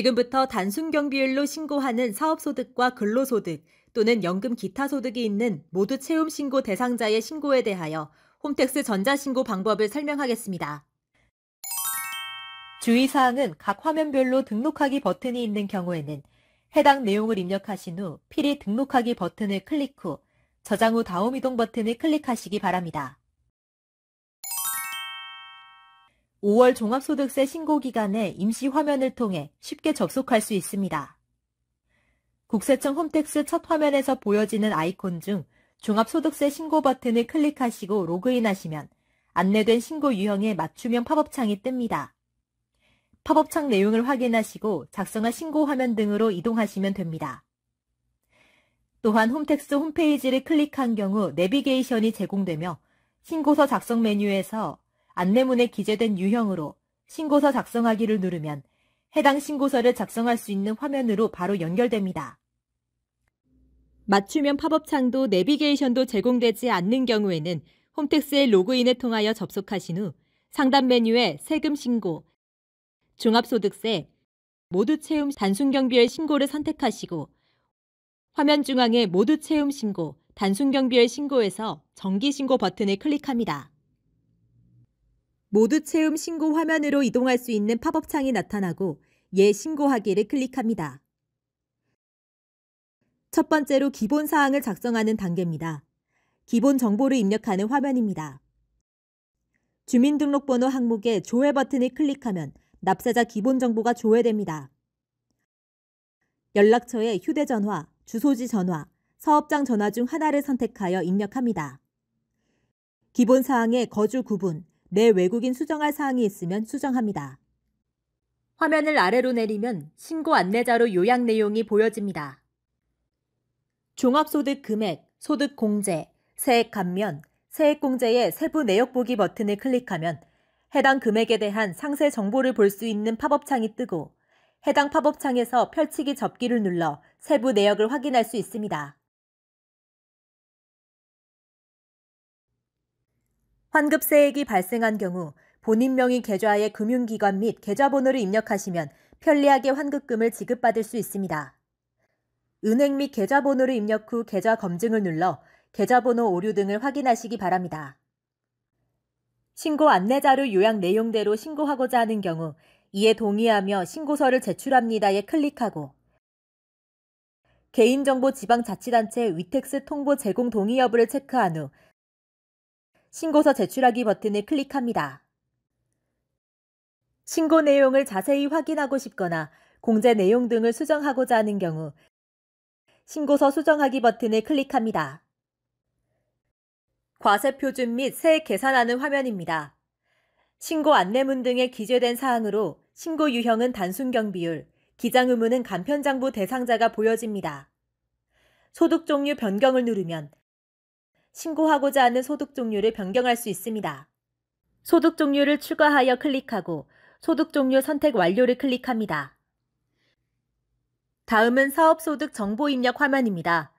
지금부터 단순 경비율로 신고하는 사업소득과 근로소득 또는 연금 기타 소득이 있는 모두 채움 신고 대상자의 신고에 대하여 홈택스 전자신고 방법을 설명하겠습니다. 주의사항은 각 화면별로 등록하기 버튼이 있는 경우에는 해당 내용을 입력하신 후 필히 등록하기 버튼을 클릭 후 저장 후 다음 이동 버튼을 클릭하시기 바랍니다. 5월 종합소득세 신고 기간에 임시 화면을 통해 쉽게 접속할 수 있습니다. 국세청 홈택스 첫 화면에서 보여지는 아이콘 중 종합소득세 신고 버튼을 클릭하시고 로그인하시면 안내된 신고 유형에 맞춤형 팝업창이 뜹니다. 팝업창 내용을 확인하시고 작성한 신고 화면 등으로 이동하시면 됩니다. 또한 홈택스 홈페이지를 클릭한 경우 내비게이션이 제공되며 신고서 작성 메뉴에서 안내문에 기재된 유형으로 신고서 작성하기를 누르면 해당 신고서를 작성할 수 있는 화면으로 바로 연결됩니다. 맞춤형 팝업 창도 내비게이션도 제공되지 않는 경우에는 홈택스의 로그인을 통하여 접속하신 후 상단 메뉴에 세금 신고, 종합소득세, 모두 채움 단순 경비율 신고를 선택하시고 화면 중앙에 모두 채움 신고, 단순 경비율 신고에서 정기 신고 버튼을 클릭합니다. 모두 채움 신고 화면으로 이동할 수 있는 팝업 창이 나타나고 예 신고하기를 클릭합니다. 첫 번째로 기본 사항을 작성하는 단계입니다. 기본 정보를 입력하는 화면입니다. 주민등록번호 항목에 조회 버튼을 클릭하면 납세자 기본 정보가 조회됩니다. 연락처에 휴대전화, 주소지 전화, 사업장 전화 중 하나를 선택하여 입력합니다. 기본 사항에 거주 구분, 내 외국인 수정할 사항이 있으면 수정합니다. 화면을 아래로 내리면 신고 안내자로 요약 내용이 보여집니다. 종합소득 금액, 소득 공제, 세액 감면, 세액 공제의 세부 내역 보기 버튼을 클릭하면 해당 금액에 대한 상세 정보를 볼 수 있는 팝업 창이 뜨고 해당 팝업 창에서 펼치기 접기를 눌러 세부 내역을 확인할 수 있습니다. 환급세액이 발생한 경우 본인 명의 계좌에 금융기관 및 계좌번호를 입력하시면 편리하게 환급금을 지급받을 수 있습니다. 은행 및 계좌번호를 입력 후 계좌 검증을 눌러 계좌번호 오류 등을 확인하시기 바랍니다. 신고 안내자료 요약 내용대로 신고하고자 하는 경우 이에 동의하며 신고서를 제출합니다에 클릭하고 개인정보 지방자치단체 위텍스 통보 제공 동의 여부를 체크한 후 신고서 제출하기 버튼을 클릭합니다. 신고 내용을 자세히 확인하고 싶거나 공제 내용 등을 수정하고자 하는 경우 신고서 수정하기 버튼을 클릭합니다. 과세 표준 및 세액 계산하는 화면입니다. 신고 안내문 등에 기재된 사항으로 신고 유형은 단순 경비율, 기장 의무는 간편장부 대상자가 보여집니다. 소득 종류 변경을 누르면 신고하고자 하는 소득 종류를 변경할 수 있습니다. 소득 종류를 추가하여 클릭하고 소득 종류 선택 완료를 클릭합니다. 다음은 사업소득 정보 입력 화면입니다.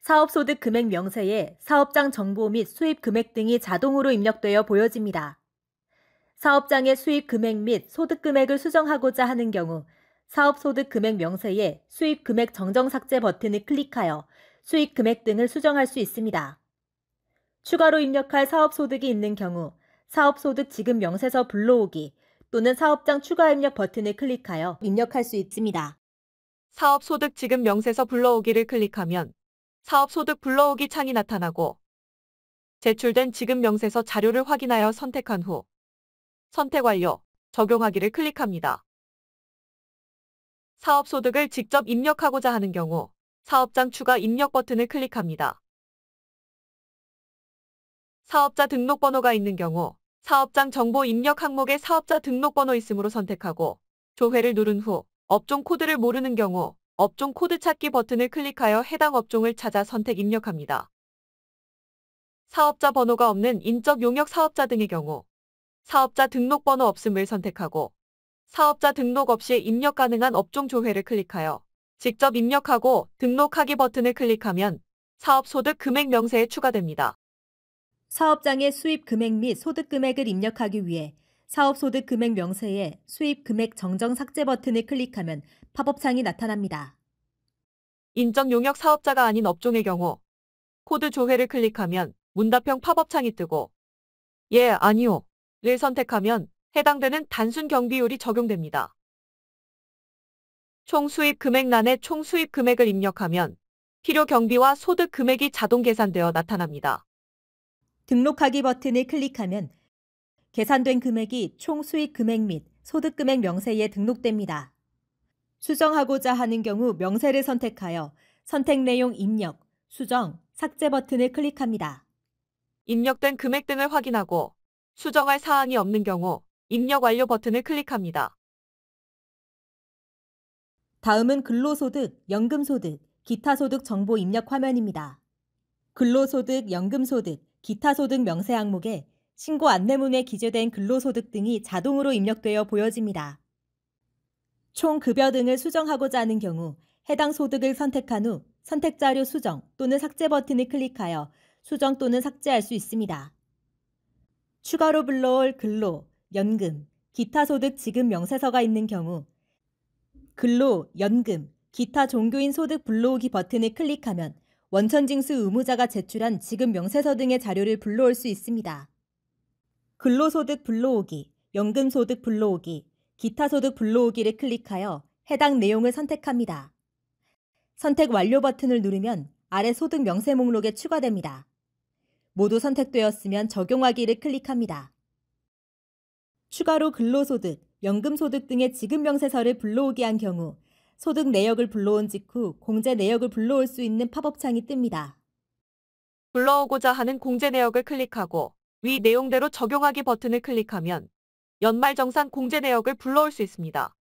사업소득 금액 명세에 사업장 정보 및 수입 금액 등이 자동으로 입력되어 보여집니다. 사업장의 수입 금액 및 소득 금액을 수정하고자 하는 경우 사업소득 금액 명세에 수입 금액 정정 삭제 버튼을 클릭하여 수입 금액 등을 수정할 수 있습니다. 추가로 입력할 사업소득이 있는 경우 사업소득 지급 명세서 불러오기 또는 사업장 추가 입력 버튼을 클릭하여 입력할 수 있습니다. 사업소득 지급 명세서 불러오기를 클릭하면 사업소득 불러오기 창이 나타나고 제출된 지급 명세서 자료를 확인하여 선택한 후 선택 완료, 적용하기를 클릭합니다. 사업소득을 직접 입력하고자 하는 경우 사업장 추가 입력 버튼을 클릭합니다. 사업자 등록번호가 있는 경우 사업장 정보 입력 항목에 사업자 등록번호 있음으로 선택하고 조회를 누른 후 업종 코드를 모르는 경우 업종 코드 찾기 버튼을 클릭하여 해당 업종을 찾아 선택 입력합니다. 사업자 번호가 없는 인적 용역 사업자 등의 경우 사업자 등록번호 없음을 선택하고 사업자 등록 없이 입력 가능한 업종 조회를 클릭하여 직접 입력하고 등록하기 버튼을 클릭하면 사업 소득 금액 명세에 추가됩니다. 사업장의 수입 금액 및 소득 금액을 입력하기 위해 사업 소득 금액 명세에 수입 금액 정정 삭제 버튼을 클릭하면 팝업창이 나타납니다. 인정 용역 사업자가 아닌 업종의 경우 코드 조회를 클릭하면 문답형 팝업창이 뜨고 예, 아니요 를 선택하면 해당되는 단순 경비율이 적용됩니다. 총 수입 금액란에 총 수입 금액을 입력하면 필요 경비와 소득 금액이 자동 계산되어 나타납니다. 등록하기 버튼을 클릭하면 계산된 금액이 총 수익 금액 및 소득 금액 명세에 등록됩니다. 수정하고자 하는 경우 명세를 선택하여 선택 내용 입력, 수정, 삭제 버튼을 클릭합니다. 입력된 금액 등을 확인하고 수정할 사항이 없는 경우 입력 완료 버튼을 클릭합니다. 다음은 근로소득, 연금소득, 기타소득 정보 입력 화면입니다. 근로소득, 연금소득, 기타소득 명세 항목에 신고 안내문에 기재된 근로소득 등이 자동으로 입력되어 보여집니다. 총 급여 등을 수정하고자 하는 경우 해당 소득을 선택한 후 선택자료 수정 또는 삭제 버튼을 클릭하여 수정 또는 삭제할 수 있습니다. 추가로 불러올 근로, 연금, 기타소득 지급 명세서가 있는 경우 근로, 연금, 기타 종교인 소득 불러오기 버튼을 클릭하면 원천징수 의무자가 제출한 지급 명세서 등의 자료를 불러올 수 있습니다. 근로소득 불러오기, 연금소득 불러오기, 기타소득 불러오기를 클릭하여 해당 내용을 선택합니다. 선택 완료 버튼을 누르면 아래 소득 명세 목록에 추가됩니다. 모두 선택되었으면 적용하기를 클릭합니다. 추가로 근로소득, 연금소득 등의 지급 명세서를 불러오기한 경우 소득 내역을 불러온 직후 공제 내역을 불러올 수 있는 팝업창이 뜹니다. 불러오고자 하는 공제 내역을 클릭하고 위 내용대로 적용하기 버튼을 클릭하면 연말정산 공제 내역을 불러올 수 있습니다.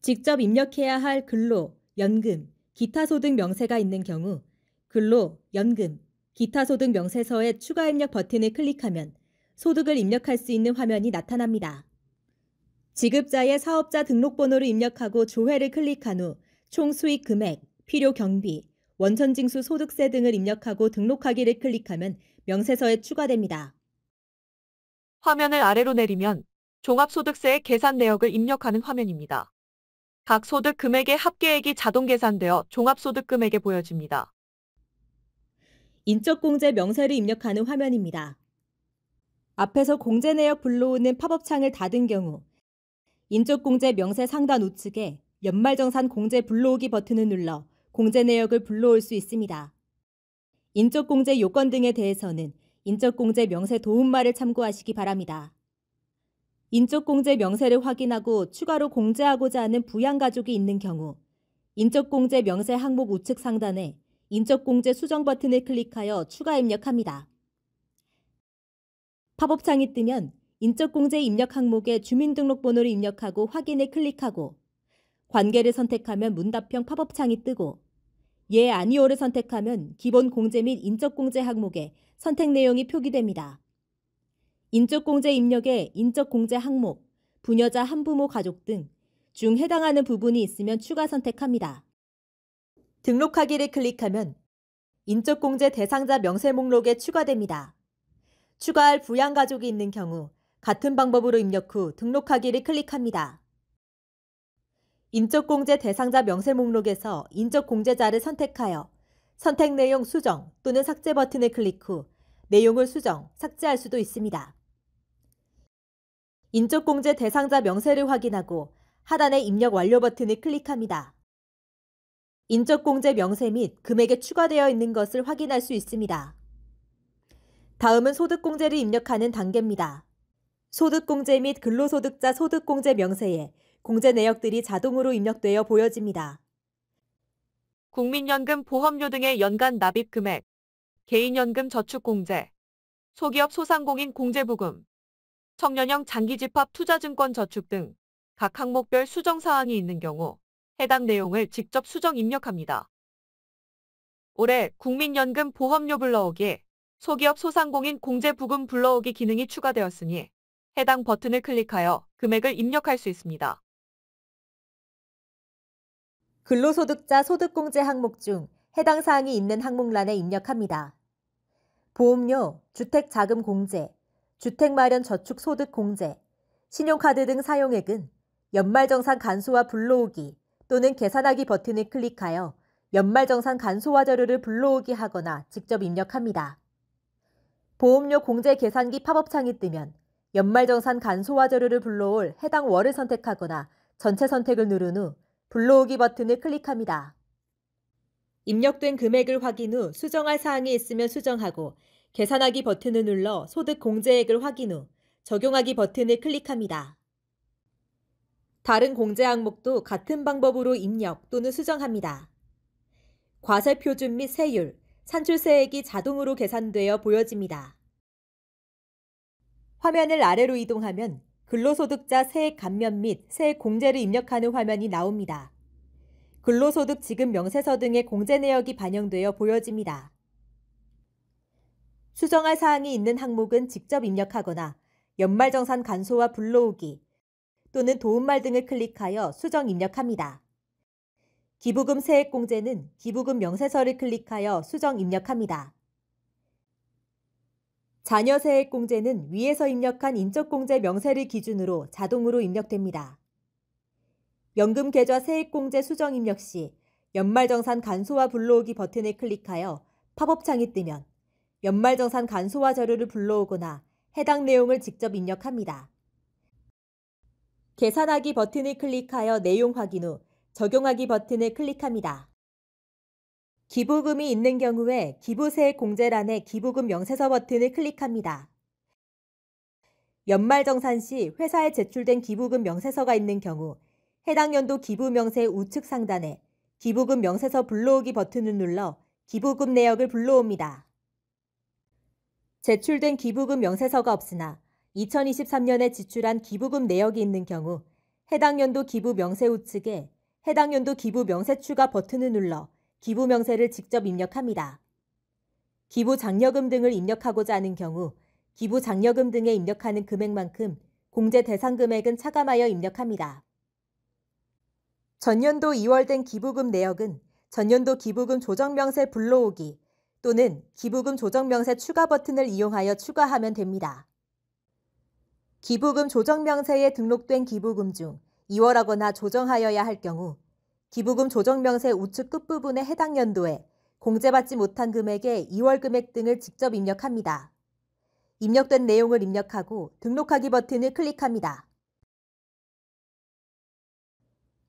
직접 입력해야 할 근로, 연금, 기타 소득 명세가 있는 경우 근로, 연금, 기타 소득 명세서의 추가 입력 버튼을 클릭하면 소득을 입력할 수 있는 화면이 나타납니다. 지급자의 사업자 등록번호를 입력하고 조회를 클릭한 후 총 수익 금액, 필요 경비, 원천징수 소득세 등을 입력하고 등록하기를 클릭하면 명세서에 추가됩니다. 화면을 아래로 내리면 종합소득세의 계산 내역을 입력하는 화면입니다. 각 소득 금액의 합계액이 자동 계산되어 종합소득 금액에 보여집니다. 인적공제 명세를 입력하는 화면입니다. 앞에서 공제 내역 불러오는 팝업창을 닫은 경우 인적공제 명세 상단 우측에 연말정산 공제 불러오기 버튼을 눌러 공제 내역을 불러올 수 있습니다. 인적공제 요건 등에 대해서는 인적공제 명세 도움말을 참고하시기 바랍니다. 인적공제 명세를 확인하고 추가로 공제하고자 하는 부양가족이 있는 경우 인적공제 명세 항목 우측 상단에 인적공제 수정 버튼을 클릭하여 추가 입력합니다. 팝업창이 뜨면 인적공제 입력 항목에 주민등록번호를 입력하고 확인을 클릭하고 관계를 선택하면 문답형 팝업창이 뜨고 예 아니오를 선택하면 기본 공제 및 인적공제 항목에 선택 내용이 표기됩니다. 인적공제 입력에 인적공제 항목, 부녀자 한부모 가족 등 중 해당하는 부분이 있으면 추가 선택합니다. 등록하기를 클릭하면 인적공제 대상자 명세 목록에 추가됩니다. 추가할 부양가족이 있는 경우 같은 방법으로 입력 후 등록하기를 클릭합니다. 인적공제 대상자 명세 목록에서 인적공제자를 선택하여 선택 내용 수정 또는 삭제 버튼을 클릭 후 내용을 수정, 삭제할 수도 있습니다. 인적공제 대상자 명세를 확인하고 하단의 입력 완료 버튼을 클릭합니다. 인적공제 명세 및 금액에 추가되어 있는 것을 확인할 수 있습니다. 다음은 소득공제를 입력하는 단계입니다. 소득공제 및 근로소득자 소득공제 명세에 공제 내역들이 자동으로 입력되어 보여집니다. 국민연금 보험료 등의 연간 납입 금액, 개인연금 저축공제, 소기업 소상공인 공제부금, 청년형 장기집합 투자증권 저축 등 각 항목별 수정 사항이 있는 경우 해당 내용을 직접 수정 입력합니다. 올해 국민연금 보험료 불러오기에 소기업 소상공인 공제부금 불러오기 기능이 추가되었으니 해당 버튼을 클릭하여 금액을 입력할 수 있습니다. 근로소득자 소득공제 항목 중 해당 사항이 있는 항목란에 입력합니다. 보험료, 주택자금공제, 주택마련저축소득공제, 신용카드 등 사용액은 연말정산 간소화 불러오기 또는 계산하기 버튼을 클릭하여 연말정산 간소화 자료를 불러오기 하거나 직접 입력합니다. 보험료 공제 계산기 팝업창이 뜨면 연말정산 간소화자료를 불러올 해당 월을 선택하거나 전체 선택을 누른 후 불러오기 버튼을 클릭합니다. 입력된 금액을 확인 후 수정할 사항이 있으면 수정하고 계산하기 버튼을 눌러 소득 공제액을 확인 후 적용하기 버튼을 클릭합니다. 다른 공제 항목도 같은 방법으로 입력 또는 수정합니다. 과세 표준 및 세율, 산출세액이 자동으로 계산되어 보여집니다. 화면을 아래로 이동하면 근로소득자 세액 감면 및 세액 공제를 입력하는 화면이 나옵니다. 근로소득 지급 명세서 등의 공제 내역이 반영되어 보여집니다. 수정할 사항이 있는 항목은 직접 입력하거나 연말정산 간소와 불러오기 또는 도움말 등을 클릭하여 수정 입력합니다. 기부금 세액 공제는 기부금 명세서를 클릭하여 수정 입력합니다. 자녀 세액공제는 위에서 입력한 인적공제 명세를 기준으로 자동으로 입력됩니다. 연금 계좌 세액공제 수정 입력 시 연말정산 간소화 불러오기 버튼을 클릭하여 팝업창이 뜨면 연말정산 간소화 자료를 불러오거나 해당 내용을 직접 입력합니다. 계산하기 버튼을 클릭하여 내용 확인 후 적용하기 버튼을 클릭합니다. 기부금이 있는 경우에 기부세 공제란에 기부금 명세서 버튼을 클릭합니다. 연말정산 시 회사에 제출된 기부금 명세서가 있는 경우 해당 연도 기부 명세 우측 상단에 기부금 명세서 불러오기 버튼을 눌러 기부금 내역을 불러옵니다. 제출된 기부금 명세서가 없으나 2023년에 지출한 기부금 내역이 있는 경우 해당 연도 기부 명세 우측에 해당 연도 기부 명세 추가 버튼을 눌러 기부 명세를 직접 입력합니다. 기부 장려금 등을 입력하고자 하는 경우 기부 장려금 등에 입력하는 금액만큼 공제 대상 금액은 차감하여 입력합니다. 전년도 2월된 기부금 내역은 전년도 기부금 조정명세 불러오기 또는 기부금 조정명세 추가 버튼을 이용하여 추가하면 됩니다. 기부금 조정명세에 등록된 기부금 중2월하거나 조정하여야 할 경우 기부금 조정명세 우측 끝부분의 해당 연도에 공제받지 못한 금액의 2월 금액 등을 직접 입력합니다. 입력된 내용을 입력하고 등록하기 버튼을 클릭합니다.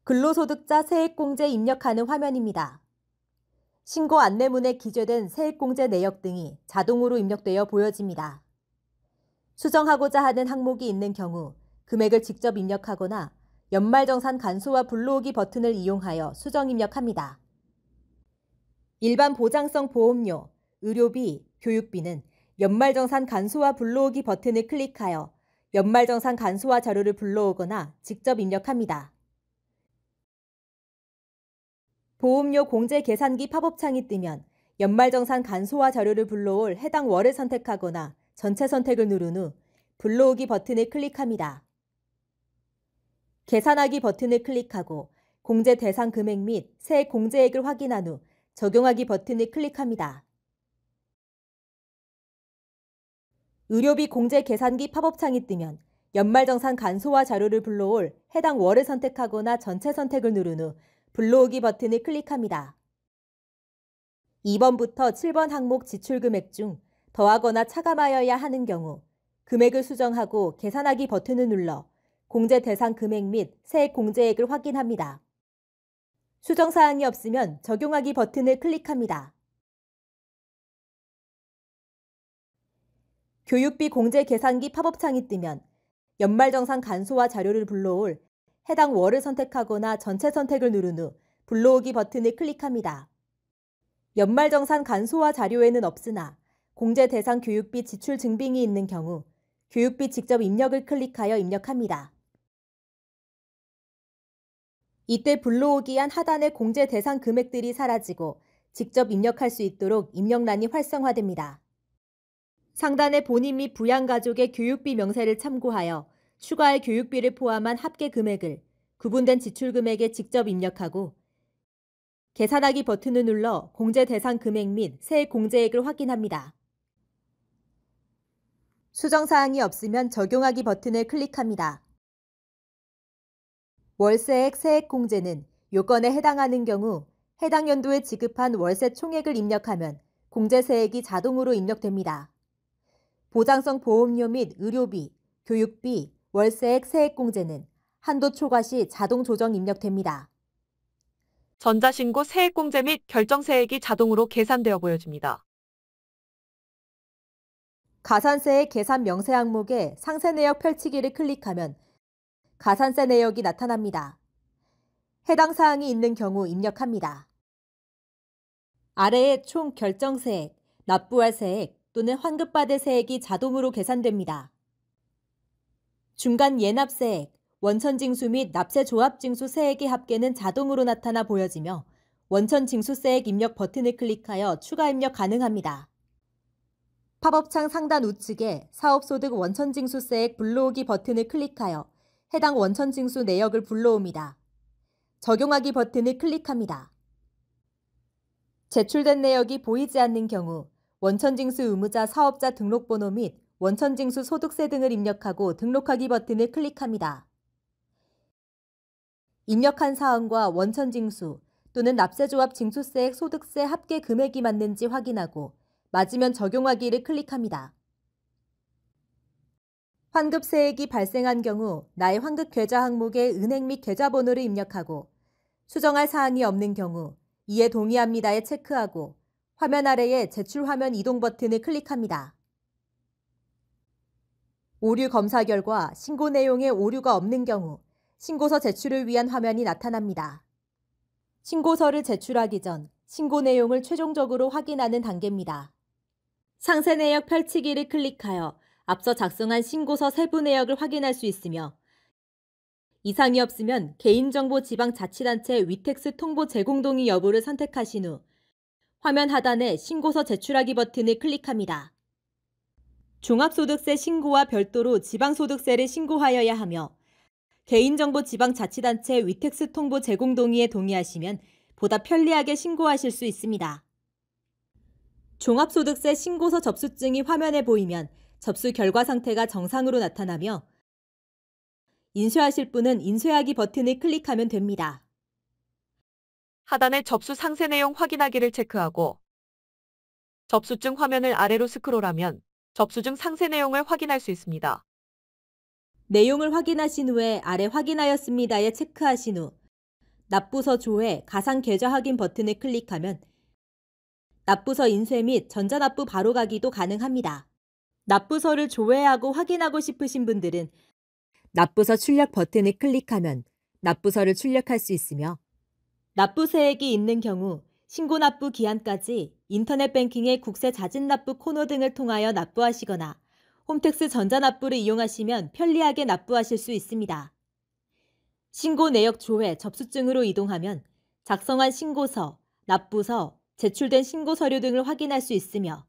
근로소득자 세액공제 입력하는 화면입니다. 신고 안내문에 기재된 세액공제 내역 등이 자동으로 입력되어 보여집니다. 수정하고자 하는 항목이 있는 경우 금액을 직접 입력하거나 연말정산 간소화 불러오기 버튼을 이용하여 수정 입력합니다. 일반 보장성 보험료, 의료비, 교육비는 연말정산 간소화 불러오기 버튼을 클릭하여 연말정산 간소화 자료를 불러오거나 직접 입력합니다. 보험료 공제 계산기 팝업창이 뜨면 연말정산 간소화 자료를 불러올 해당 월을 선택하거나 전체 선택을 누른 후 불러오기 버튼을 클릭합니다. 계산하기 버튼을 클릭하고 공제 대상 금액 및 새 공제액을 확인한 후 적용하기 버튼을 클릭합니다. 의료비 공제 계산기 팝업창이 뜨면 연말정산 간소화 자료를 불러올 해당 월을 선택하거나 전체 선택을 누른 후 불러오기 버튼을 클릭합니다. 2번부터 7번 항목 지출 금액 중 더하거나 차감하여야 하는 경우 금액을 수정하고 계산하기 버튼을 눌러 공제 대상 금액 및 세액 공제액을 확인합니다. 수정 사항이 없으면 적용하기 버튼을 클릭합니다. 교육비 공제 계산기 팝업창이 뜨면 연말정산 간소화 자료를 불러올 해당 월을 선택하거나 전체 선택을 누른 후 불러오기 버튼을 클릭합니다. 연말정산 간소화 자료에는 없으나 공제 대상 교육비 지출 증빙이 있는 경우 교육비 직접 입력을 클릭하여 입력합니다. 이때 불러오기한 하단의 공제 대상 금액들이 사라지고 직접 입력할 수 있도록 입력란이 활성화됩니다. 상단의 본인 및 부양가족의 교육비 명세를 참고하여 추가의 교육비를 포함한 합계 금액을 구분된 지출 금액에 직접 입력하고 계산하기 버튼을 눌러 공제 대상 금액 및 세액 공제액을 확인합니다. 수정사항이 없으면 적용하기 버튼을 클릭합니다. 월세액 세액 공제는 요건에 해당하는 경우 해당 연도에 지급한 월세 총액을 입력하면 공제세액이 자동으로 입력됩니다. 보장성 보험료 및 의료비, 교육비, 월세액 세액 공제는 한도 초과 시 자동 조정 입력됩니다. 전자신고 세액공제 및 결정세액이 자동으로 계산되어 보여집니다. 가산세액 계산 명세 항목에 상세 내역 펼치기를 클릭하면 가산세 내역이 나타납니다. 해당 사항이 있는 경우 입력합니다. 아래의 총 결정세액, 납부할 세액 또는 환급받을 세액이 자동으로 계산됩니다. 중간 예납세액, 원천징수 및 납세조합징수 세액의 합계는 자동으로 나타나 보여지며 원천징수세액 입력 버튼을 클릭하여 추가 입력 가능합니다. 팝업창 상단 우측에 사업소득 원천징수세액 불러오기 버튼을 클릭하여 해당 원천 징수 내역을 불러옵니다. 적용하기 버튼을 클릭합니다. 제출된 내역이 보이지 않는 경우 원천징수 의무자 사업자 등록번호 및 원천징수 소득세 등을 입력하고 등록하기 버튼을 클릭합니다. 입력한 사항과 원천징수 또는 납세조합 징수세액 소득세 합계 금액이 맞는지 확인하고 맞으면 적용하기를 클릭합니다. 환급 세액이 발생한 경우 나의 환급 계좌 항목에 은행 및 계좌번호를 입력하고 수정할 사항이 없는 경우 이에 동의합니다에 체크하고 화면 아래에 제출 화면 이동 버튼을 클릭합니다. 오류 검사 결과 신고 내용에 오류가 없는 경우 신고서 제출을 위한 화면이 나타납니다. 신고서를 제출하기 전 신고 내용을 최종적으로 확인하는 단계입니다. 상세 내역 펼치기를 클릭하여 앞서 작성한 신고서 세부 내역을 확인할 수 있으며 이상이 없으면 개인정보 지방자치단체 위텍스 통보 제공 동의 여부를 선택하신 후 화면 하단에 신고서 제출하기 버튼을 클릭합니다. 종합소득세 신고와 별도로 지방소득세를 신고하여야 하며 개인정보 지방자치단체 위텍스 통보 제공 동의에 동의하시면 보다 편리하게 신고하실 수 있습니다. 종합소득세 신고서 접수증이 화면에 보이면 접수 결과 상태가 정상으로 나타나며 인쇄하실 분은 인쇄하기 버튼을 클릭하면 됩니다. 하단의 접수 상세 내용 확인하기를 체크하고 접수증 화면을 아래로 스크롤하면 접수증 상세 내용을 확인할 수 있습니다. 내용을 확인하신 후에 아래 확인하였습니다에 체크하신 후 납부서 조회 가상 계좌 확인 버튼을 클릭하면 납부서 인쇄 및 전자납부 바로가기도 가능합니다. 납부서를 조회하고 확인하고 싶으신 분들은 납부서 출력 버튼을 클릭하면 납부서를 출력할 수 있으며 납부세액이 있는 경우 신고 납부 기한까지 인터넷 뱅킹의 국세 자진 납부 코너 등을 통하여 납부하시거나 홈택스 전자납부를 이용하시면 편리하게 납부하실 수 있습니다. 신고 내역 조회 접수증으로 이동하면 작성한 신고서, 납부서, 제출된 신고 서류 등을 확인할 수 있으며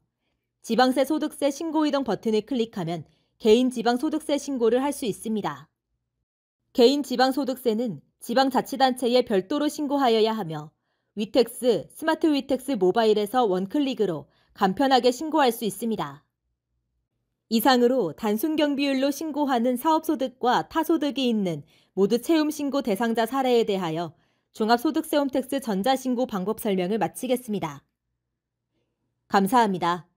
지방세 소득세 신고 이동 버튼을 클릭하면 개인 지방소득세 신고를 할 수 있습니다. 개인 지방소득세는 지방자치단체에 별도로 신고하여야 하며 위텍스, 스마트 위텍스 모바일에서 원클릭으로 간편하게 신고할 수 있습니다. 이상으로 단순 경비율로 신고하는 사업소득과 타소득이 있는 모두 채움 신고 대상자 사례에 대하여 종합소득세 홈택스 전자신고 방법 설명을 마치겠습니다. 감사합니다.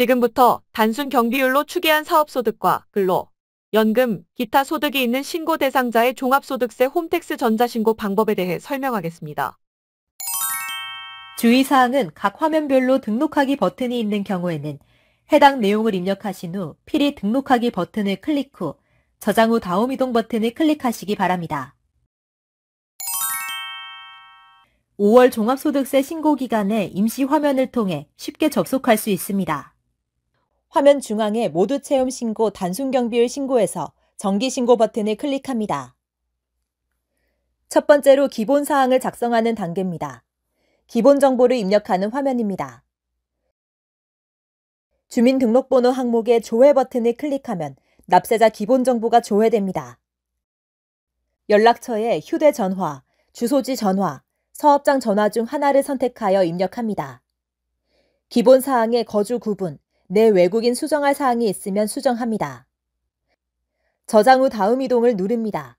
지금부터 단순 경비율로 추계한 사업소득과 근로, 연금, 기타 소득이 있는 신고 대상자의 종합소득세 홈택스 전자신고 방법에 대해 설명하겠습니다. 주의사항은 각 화면별로 등록하기 버튼이 있는 경우에는 해당 내용을 입력하신 후 필히 등록하기 버튼을 클릭 후 저장 후 다음 이동 버튼을 클릭하시기 바랍니다. 5월 종합소득세 신고 기간에 임시 화면을 통해 쉽게 접속할 수 있습니다. 화면 중앙에 모두 체험 신고 단순 경비율 신고에서 정기 신고 버튼을 클릭합니다. 첫 번째로 기본 사항을 작성하는 단계입니다. 기본 정보를 입력하는 화면입니다. 주민등록번호 항목의 조회 버튼을 클릭하면 납세자 기본 정보가 조회됩니다. 연락처에 휴대전화, 주소지 전화, 사업장 전화 중 하나를 선택하여 입력합니다. 기본 사항의 거주 구분, 내 외국인 수정할 사항이 있으면 수정합니다. 저장 후 다음 이동을 누릅니다.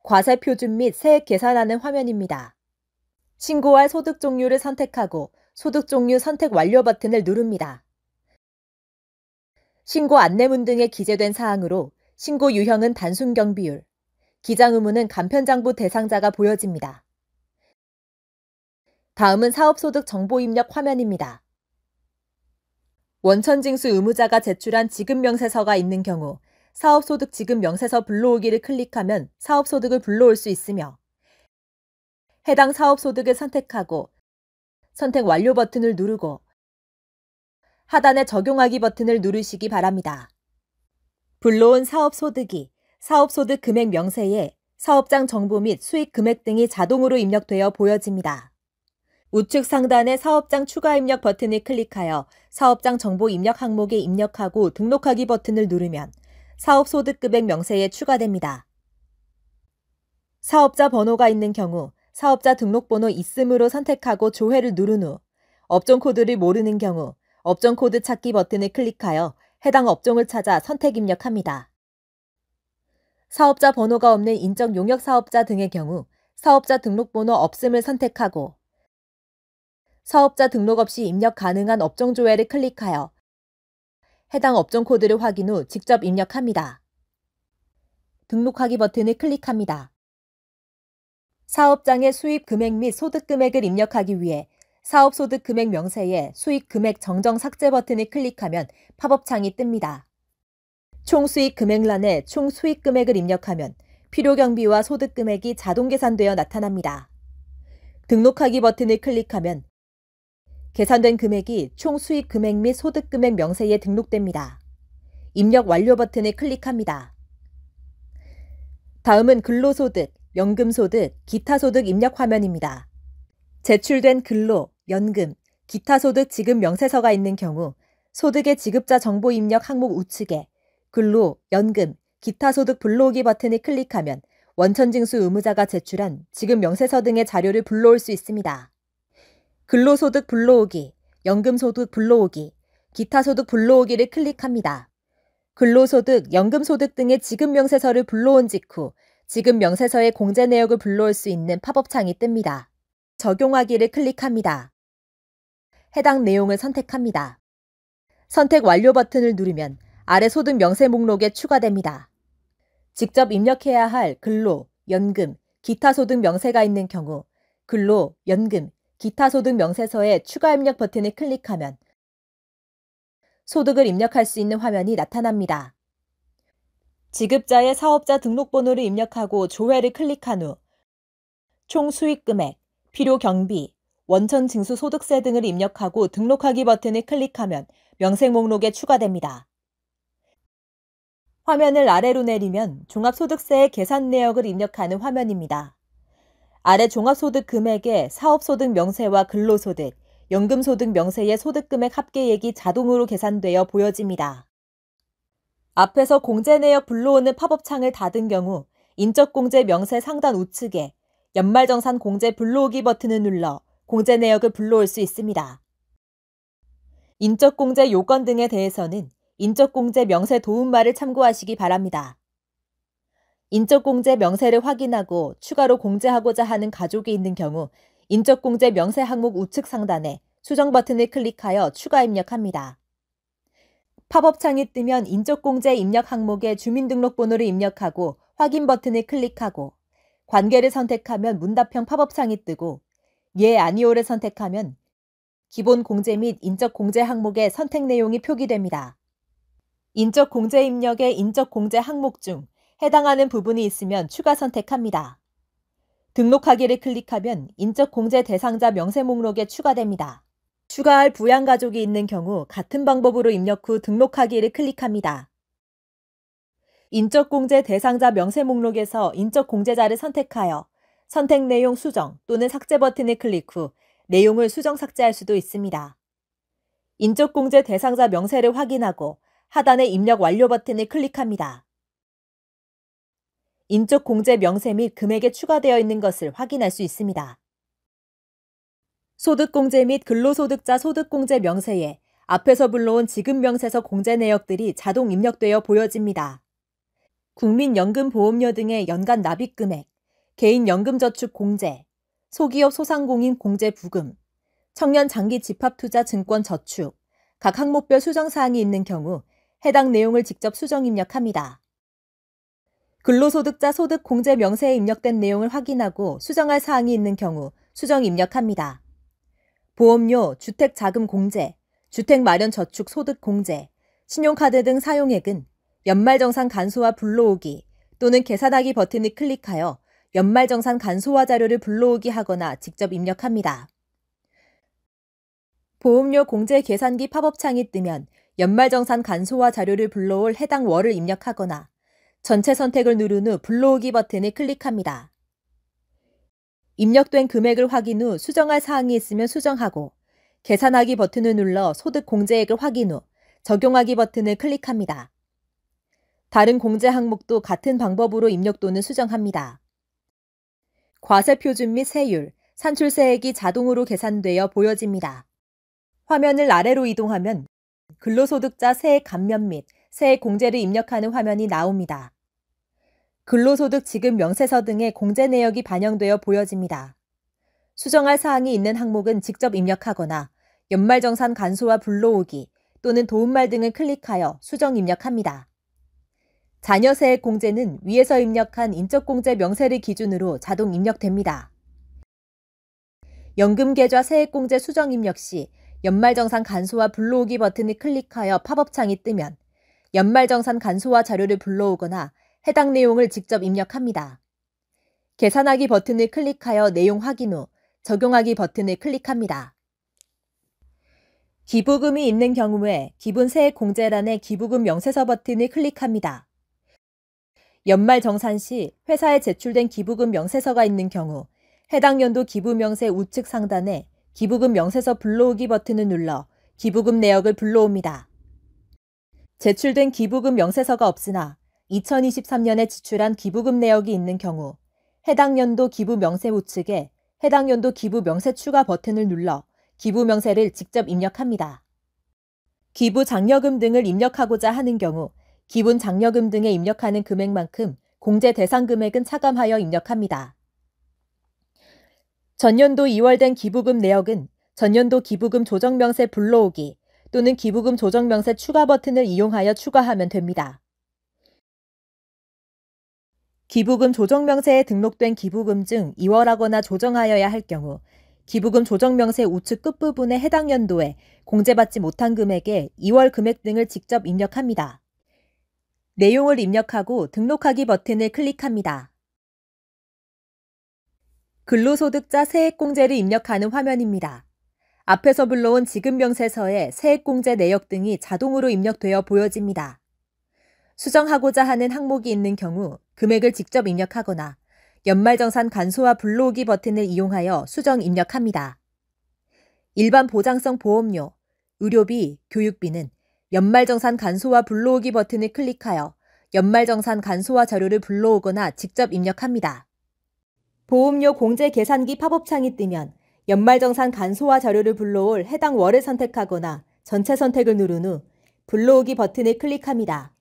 과세 표준 및 세액 계산하는 화면입니다. 신고할 소득 종류를 선택하고 소득 종류 선택 완료 버튼을 누릅니다. 신고 안내문 등에 기재된 사항으로 신고 유형은 단순 경비율, 기장 의무는 간편장부 대상자가 보여집니다. 다음은 사업소득 정보 입력 화면입니다. 원천징수 의무자가 제출한 지급명세서가 있는 경우 사업소득 지급명세서 불러오기를 클릭하면 사업소득을 불러올 수 있으며 해당 사업소득을 선택하고 선택 완료 버튼을 누르고 하단의 적용하기 버튼을 누르시기 바랍니다. 불러온 사업소득이 사업소득 금액 명세에 사업장 정보 및 수익 금액 등이 자동으로 입력되어 보여집니다. 우측 상단의 사업장 추가 입력 버튼을 클릭하여 사업장 정보 입력 항목에 입력하고 등록하기 버튼을 누르면 사업 소득 금액 명세에 추가됩니다. 사업자 번호가 있는 경우 사업자 등록번호 있음으로 선택하고 조회를 누른 후 업종 코드를 모르는 경우 업종 코드 찾기 버튼을 클릭하여 해당 업종을 찾아 선택 입력합니다. 사업자 번호가 없는 인적 용역 사업자 등의 경우 사업자 등록번호 없음을 선택하고 사업자 등록 없이 입력 가능한 업종 조회를 클릭하여 해당 업종 코드를 확인 후 직접 입력합니다. 등록하기 버튼을 클릭합니다. 사업장의 수입 금액 및 소득 금액을 입력하기 위해 사업 소득 금액 명세에 수익 금액 정정 삭제 버튼을 클릭하면 팝업 창이 뜹니다. 총 수익 금액란에 총 수익 금액을 입력하면 필요 경비와 소득 금액이 자동 계산되어 나타납니다. 등록하기 버튼을 클릭하면 계산된 금액이 총 수익 금액 및 소득 금액 명세에 등록됩니다. 입력 완료 버튼을 클릭합니다. 다음은 근로소득, 연금소득, 기타소득 입력 화면입니다. 제출된 근로, 연금, 기타소득 지급 명세서가 있는 경우 소득의 지급자 정보 입력 항목 우측에 근로, 연금, 기타소득 불러오기 버튼을 클릭하면 원천징수 의무자가 제출한 지급 명세서 등의 자료를 불러올 수 있습니다. 근로소득 불러오기, 연금소득 불러오기, 기타소득 불러오기를 클릭합니다. 근로소득, 연금소득 등의 지급명세서를 불러온 직후 지급명세서의 공제 내역을 불러올 수 있는 팝업창이 뜹니다. 적용하기를 클릭합니다. 해당 내용을 선택합니다. 선택 완료 버튼을 누르면 아래 소득 명세 목록에 추가됩니다. 직접 입력해야 할 근로, 연금, 기타 소득 명세가 있는 경우 근로, 연금, 기타 소득 명세서에 추가 입력 버튼을 클릭하면 소득을 입력할 수 있는 화면이 나타납니다. 지급자의 사업자 등록번호를 입력하고 조회를 클릭한 후 총 수익금액, 필요 경비, 원천 징수 소득세 등을 입력하고 등록하기 버튼을 클릭하면 명세 목록에 추가됩니다. 화면을 아래로 내리면 종합소득세의 계산 내역을 입력하는 화면입니다. 아래 종합소득 금액에 사업소득 명세와 근로소득, 연금소득 명세의 소득금액 합계액이 자동으로 계산되어 보여집니다. 앞에서 공제 내역 불러오는 팝업창을 닫은 경우 인적공제 명세 상단 우측에 연말정산 공제 불러오기 버튼을 눌러 공제 내역을 불러올 수 있습니다. 인적공제 요건 등에 대해서는 인적공제 명세 도움말을 참고하시기 바랍니다. 인적공제 명세를 확인하고 추가로 공제하고자 하는 가족이 있는 경우 인적공제 명세 항목 우측 상단에 수정 버튼을 클릭하여 추가 입력합니다. 팝업 창이 뜨면 인적공제 입력 항목에 주민등록번호를 입력하고 확인 버튼을 클릭하고 관계를 선택하면 문답형 팝업 창이 뜨고 예 아니오를 선택하면 기본 공제 및 인적 공제 항목의 선택 내용이 표기됩니다. 인적 공제 입력의 인적 공제 항목 중 해당하는 부분이 있으면 추가 선택합니다. 등록하기를 클릭하면 인적 공제 대상자 명세 목록에 추가됩니다. 추가할 부양 가족이 있는 경우 같은 방법으로 입력 후 등록하기를 클릭합니다. 인적 공제 대상자 명세 목록에서 인적 공제자를 선택하여 선택 내용 수정 또는 삭제 버튼을 클릭 후 내용을 수정 삭제할 수도 있습니다. 인적 공제 대상자 명세를 확인하고 하단의 입력 완료 버튼을 클릭합니다. 인적 공제 명세 및 금액에 추가되어 있는 것을 확인할 수 있습니다. 소득공제 및 근로소득자 소득공제 명세에 앞에서 불러온 지급명세서 공제 내역들이 자동 입력되어 보여집니다. 국민연금보험료 등의 연간 납입금액, 개인연금저축공제, 소기업 소상공인 공제 부금, 청년 장기 집합투자 증권 저축, 각 항목별 수정사항이 있는 경우 해당 내용을 직접 수정 입력합니다. 근로소득자 소득 공제 명세에 입력된 내용을 확인하고 수정할 사항이 있는 경우 수정 입력합니다. 보험료, 주택 자금 공제, 주택 마련 저축 소득 공제, 신용카드 등 사용액은 연말정산 간소화 불러오기 또는 계산하기 버튼을 클릭하여 연말정산 간소화 자료를 불러오기 하거나 직접 입력합니다. 보험료 공제 계산기 팝업창이 뜨면 연말정산 간소화 자료를 불러올 해당 월을 입력하거나 전체 선택을 누른 후 불러오기 버튼을 클릭합니다. 입력된 금액을 확인 후 수정할 사항이 있으면 수정하고 계산하기 버튼을 눌러 소득 공제액을 확인 후 적용하기 버튼을 클릭합니다. 다른 공제 항목도 같은 방법으로 입력 또는 수정합니다. 과세 표준 및 세율, 산출세액이 자동으로 계산되어 보여집니다. 화면을 아래로 이동하면 근로소득자 세액 감면 및 세액 공제를 입력하는 화면이 나옵니다. 근로소득 지급 명세서 등의 공제 내역이 반영되어 보여집니다. 수정할 사항이 있는 항목은 직접 입력하거나 연말정산 간소화 불러오기 또는 도움말 등을 클릭하여 수정 입력합니다. 자녀세액 공제는 위에서 입력한 인적공제 명세를 기준으로 자동 입력됩니다. 연금계좌 세액공제 수정 입력 시 연말정산 간소화 불러오기 버튼을 클릭하여 팝업창이 뜨면 연말정산 간소화 자료를 불러오거나 해당 내용을 직접 입력합니다. 계산하기 버튼을 클릭하여 내용 확인 후 적용하기 버튼을 클릭합니다. 기부금이 있는 경우에 기본세 액 공제란의 기부금 명세서 버튼을 클릭합니다. 연말 정산 시 회사에 제출된 기부금 명세서가 있는 경우 해당 연도 기부 명세 우측 상단에 기부금 명세서 불러오기 버튼을 눌러 기부금 내역을 불러옵니다. 제출된 기부금 명세서가 없으나 2023년에 지출한 기부금 내역이 있는 경우 해당 연도 기부 명세 우측에 해당 연도 기부 명세 추가 버튼을 눌러 기부 명세를 직접 입력합니다. 기부 장려금 등을 입력하고자 하는 경우 기본 장려금 등에 입력하는 금액만큼 공제 대상 금액은 차감하여 입력합니다. 전년도 2월된 기부금 내역은 전년도 기부금 조정명세 불러오기 또는 기부금 조정명세 추가 버튼을 이용하여 추가하면 됩니다. 기부금 조정 명세에 등록된 기부금 중 이월하거나 조정하여야 할 경우 기부금 조정 명세 우측 끝부분에 해당 연도에 공제받지 못한 금액에 이월 금액 등을 직접 입력합니다. 내용을 입력하고 등록하기 버튼을 클릭합니다. 근로소득자 세액공제를 입력하는 화면입니다. 앞에서 불러온 지급명세서에 세액공제 내역 등이 자동으로 입력되어 보여집니다. 수정하고자 하는 항목이 있는 경우 금액을 직접 입력하거나 연말정산 간소화 불러오기 버튼을 이용하여 수정 입력합니다. 일반 보장성 보험료, 의료비, 교육비는 연말정산 간소화 불러오기 버튼을 클릭하여 연말정산 간소화 자료를 불러오거나 직접 입력합니다. 보험료 공제 계산기 팝업창이 뜨면 연말정산 간소화 자료를 불러올 해당 월을 선택하거나 전체 선택을 누른 후 불러오기 버튼을 클릭합니다.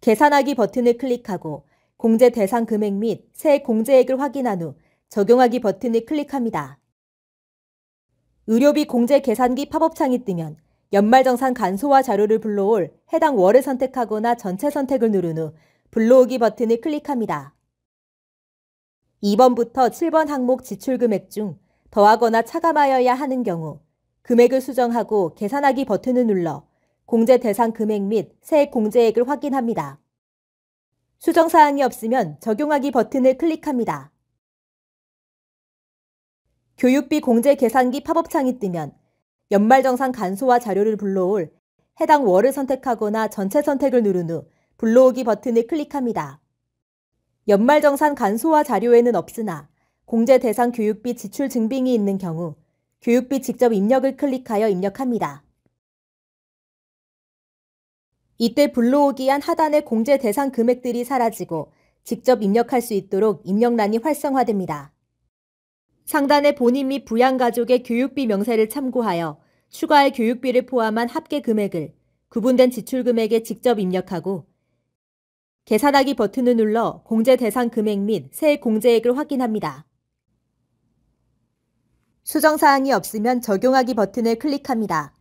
계산하기 버튼을 클릭하고 공제 대상 금액 및 새 공제액을 확인한 후 적용하기 버튼을 클릭합니다. 의료비 공제 계산기 팝업창이 뜨면 연말정산 간소화 자료를 불러올 해당 월을 선택하거나 전체 선택을 누른 후 불러오기 버튼을 클릭합니다. 2번부터 7번 항목 지출 금액 중 더하거나 차감하여야 하는 경우 금액을 수정하고 계산하기 버튼을 눌러 공제 대상 금액 및 세액 공제액을 확인합니다. 수정 사항이 없으면 적용하기 버튼을 클릭합니다. 교육비 공제 계산기 팝업창이 뜨면 연말정산 간소화 자료를 불러올 해당 월을 선택하거나 전체 선택을 누른 후 불러오기 버튼을 클릭합니다. 연말정산 간소화 자료에는 없으나 공제 대상 교육비 지출 증빙이 있는 경우 교육비 직접 입력을 클릭하여 입력합니다. 이때 불러오기한 하단의 공제 대상 금액들이 사라지고 직접 입력할 수 있도록 입력란이 활성화됩니다. 상단의 본인 및 부양가족의 교육비 명세를 참고하여 추가의 교육비를 포함한 합계 금액을 구분된 지출 금액에 직접 입력하고 계산하기 버튼을 눌러 공제 대상 금액 및 세액 공제액을 확인합니다. 수정사항이 없으면 적용하기 버튼을 클릭합니다.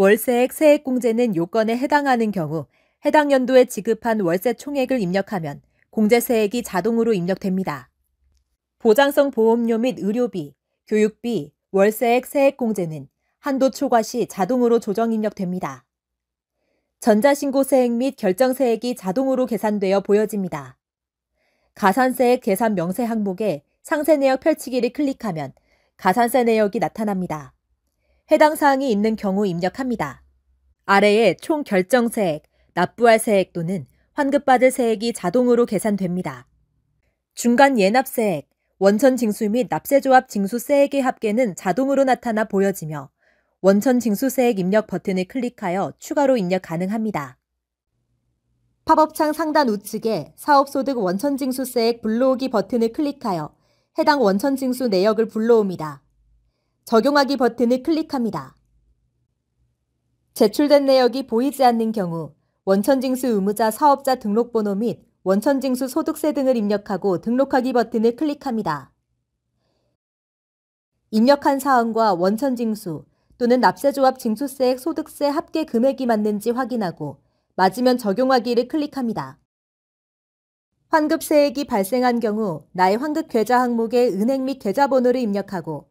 월세액 세액공제는 요건에 해당하는 경우 해당 연도에 지급한 월세 총액을 입력하면 공제세액이 자동으로 입력됩니다. 보장성 보험료 및 의료비, 교육비, 월세액 세액공제는 한도 초과 시 자동으로 조정 입력됩니다. 전자신고세액 및 결정세액이 자동으로 계산되어 보여집니다. 가산세액 계산 명세 항목에 상세 내역 펼치기를 클릭하면 가산세 내역이 나타납니다. 해당 사항이 있는 경우 입력합니다. 아래에 총 결정 세액, 납부할 세액 또는 환급받을 세액이 자동으로 계산됩니다. 중간 예납 세액, 원천 징수 및 납세조합 징수 세액의 합계는 자동으로 나타나 보여지며 원천 징수 세액 입력 버튼을 클릭하여 추가로 입력 가능합니다. 팝업창 상단 우측에 사업소득 원천 징수 세액 불러오기 버튼을 클릭하여 해당 원천 징수 내역을 불러옵니다. 적용하기 버튼을 클릭합니다. 제출된 내역이 보이지 않는 경우 원천징수 의무자 사업자 등록번호 및 원천징수 소득세 등을 입력하고 등록하기 버튼을 클릭합니다. 입력한 사항과 원천징수 또는 납세조합 징수세액 소득세 합계 금액이 맞는지 확인하고 맞으면 적용하기를 클릭합니다. 환급세액이 발생한 경우 나의 환급 계좌 항목에 은행 및 계좌번호를 입력하고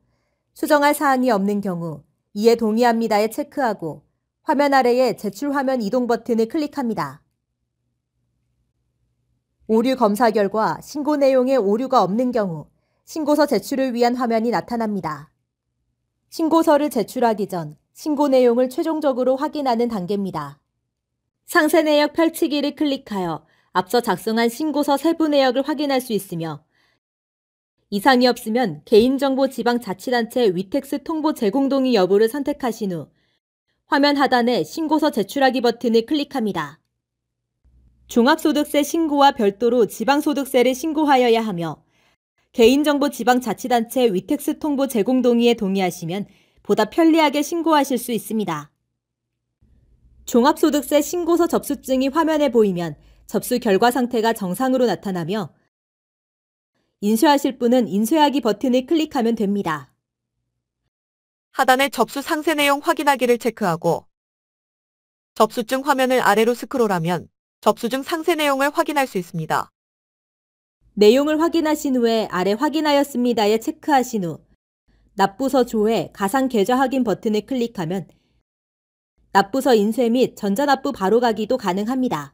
수정할 사항이 없는 경우 이에 동의합니다에 체크하고 화면 아래에 제출 화면 이동 버튼을 클릭합니다. 오류 검사 결과 신고 내용에 오류가 없는 경우 신고서 제출을 위한 화면이 나타납니다. 신고서를 제출하기 전 신고 내용을 최종적으로 확인하는 단계입니다. 상세 내역 펼치기를 클릭하여 앞서 작성한 신고서 세부 내역을 확인할 수 있으며 이상이 없으면 개인정보 지방자치단체 위텍스 통보 제공 동의 여부를 선택하신 후 화면 하단에 신고서 제출하기 버튼을 클릭합니다. 종합소득세 신고와 별도로 지방소득세를 신고하여야 하며 개인정보 지방자치단체 위텍스 통보 제공 동의에 동의하시면 보다 편리하게 신고하실 수 있습니다. 종합소득세 신고서 접수증이 화면에 보이면 접수 결과 상태가 정상으로 나타나며 인쇄하실 분은 인쇄하기 버튼을 클릭하면 됩니다. 하단의 접수 상세 내용 확인하기를 체크하고 접수증 화면을 아래로 스크롤하면 접수증 상세 내용을 확인할 수 있습니다. 내용을 확인하신 후에 아래 확인하였습니다에 체크하신 후 납부서 조회 가상 계좌 확인 버튼을 클릭하면 납부서 인쇄 및 전자납부 바로가기도 가능합니다.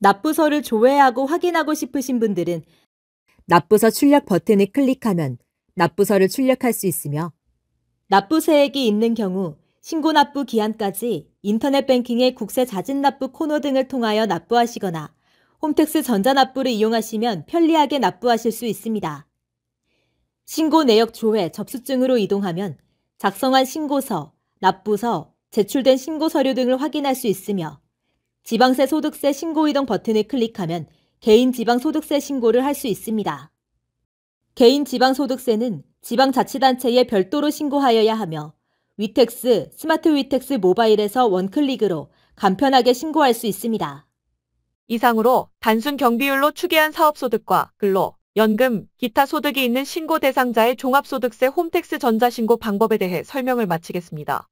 납부서를 조회하고 확인하고 싶으신 분들은 납부서 출력 버튼을 클릭하면 납부서를 출력할 수 있으며 납부세액이 있는 경우 신고 납부 기한까지 인터넷 뱅킹의 국세 자진 납부 코너 등을 통하여 납부하시거나 홈택스 전자납부를 이용하시면 편리하게 납부하실 수 있습니다. 신고 내역 조회 접수증으로 이동하면 작성한 신고서, 납부서, 제출된 신고 서류 등을 확인할 수 있으며 지방세 소득세 신고 이동 버튼을 클릭하면 개인 지방소득세 신고를 할 수 있습니다. 개인 지방소득세는 지방자치단체에 별도로 신고하여야 하며 위텍스, 스마트 위텍스 모바일에서 원클릭으로 간편하게 신고할 수 있습니다. 이상으로 단순 경비율로 추계한 사업소득과 근로, 연금, 기타 소득이 있는 신고 대상자의 종합소득세 홈택스 전자신고 방법에 대해 설명을 마치겠습니다.